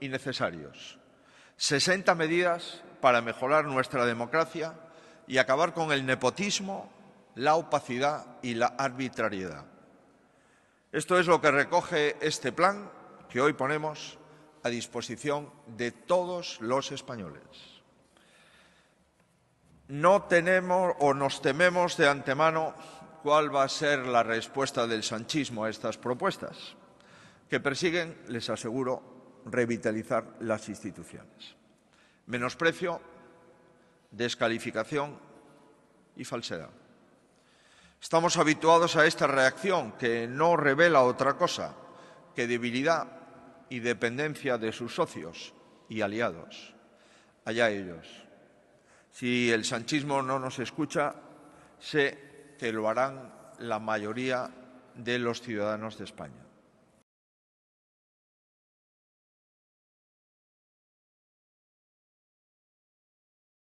y necesarios. 60 medidas para mejorar nuestra democracia y acabar con el nepotismo, la opacidad y la arbitrariedad. Esto es lo que recoge este plan que hoy ponemos a disposición de todos los españoles. No tenemos o nos tememos de antemano cuál va a ser la respuesta del sanchismo a estas propuestas, que persiguen, les aseguro, revitalizar las instituciones. Menosprecio, descalificación y falsedad. Estamos habituados a esta reacción que no revela otra cosa que debilidad y dependencia de sus socios y aliados. Allá ellos. Si el sanchismo no nos escucha, sé que lo harán la mayoría de los ciudadanos de España.